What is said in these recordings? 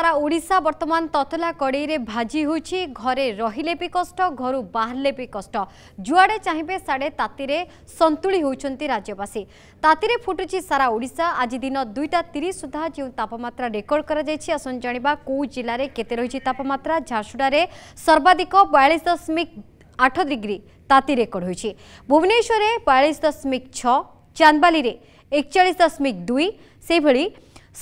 সারা ওড়শা বর্তমান ততলা কড়াইরে ভাজি হয়েছি ঘরে রহলে বি কষ্ট ঘর বাহলে বি কষ্ট যুয়াড়ে চাহিবে সাড়ে তাঁতিরে সন্তুড়ি হচ্ছেন রাজ্যবাসী তাঁতিরে ফুটুছি সারা ওড়শা আজ দিন দুইটা তিরিশ সুদ্ধা যে তাপমাত্রা রেকর্ড করা যাই আসুন জাঁয়া কেউ জেলার কেতে রয়েছে তাপমাত্রা ঝারসুডার সর্বাধিক বয়াশ দশমিক আঠ ডিগ্রি তাঁতি রেকর্ড হয়েছে ভুবনেশ্বরে বয়াশ দশমিক ছ চান্দবালি একচাশ দশমিক দুই সেইভাবে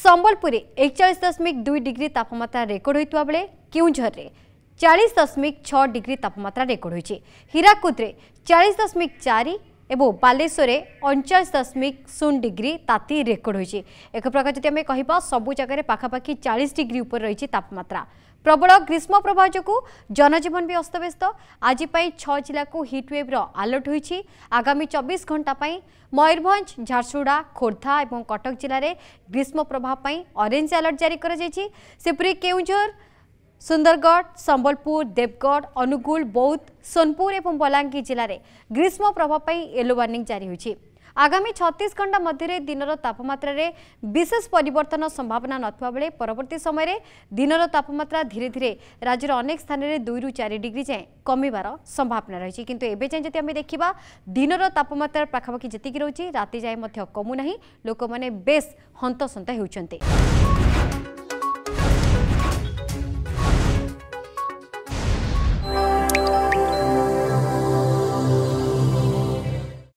সম্বলপুরে একচাশ দশমিক দুই ডিগ্রি তাপমাত্রা রেকর্ড হয়ে বেড়ে কেউঝরের চাশ দশমিক ছ ডিগ্রি তাপমাত্রা রেকর্ড হয়েছে হীরাকুদে চাশ দশমিক চারি এবং বালেশ্বরে অনচাশ দশমিক শূন্য ডিগ্রি তাতি রেকর্ড হয়েছে এক প্রকার যদি আমি কহবা সবু জায়গায় পাখাপাখি চাশ ডিগ্রি উপরে রয়েছে তাপমাত্রা প্রবল গ্রীষ্ম প্রবাহ যোগু জনজীবন বি অস্তব্যস্ত আজিপাই ছ জেলাকু হিটওয়েভ্র আলর্ট হয়েছে আগামী চব্বিশ ঘণ্টা ময়ূরভঞ্জ ঝারসুড়া খোর্ধা এবং কটক জেলার গ্রীষ্ম প্রবাহ অরেঞ্জ আলর্ট জারি করা যাই সেপরি কেউঝর সুন্দরগড় সম্বলপুর দেবগড় অনুগুল বৌদ্ধ সোনপুর এবং বলাঙ্গীর জেলার গ্রীষ্ম প্রভাব পাই ইয়েলো ওয়ার্নিং জারি হয়েছে আগামী ছত্রিশ ঘণ্টা মধ্যে দিনর তাপমাত্রার বিশেষ পরিবর্তন সম্ভাবনা নথিবাবেলে পরবর্তী সময়ের দিনর তাপমাত্রা ধীরে ধীরে রাজ্যের অনেক স্থানের দুই রু চারি ডিগ্রি যায় কমিবার সম্ভাবনা রয়েছে কিন্তু এবে যাই যদি আমি দেখা দিনর তাপমাত্রার পাখাপাখি যেত রয়েছে রাতে যায় কমু না লোক বেশ হন্তসন্ত হেউচন্তি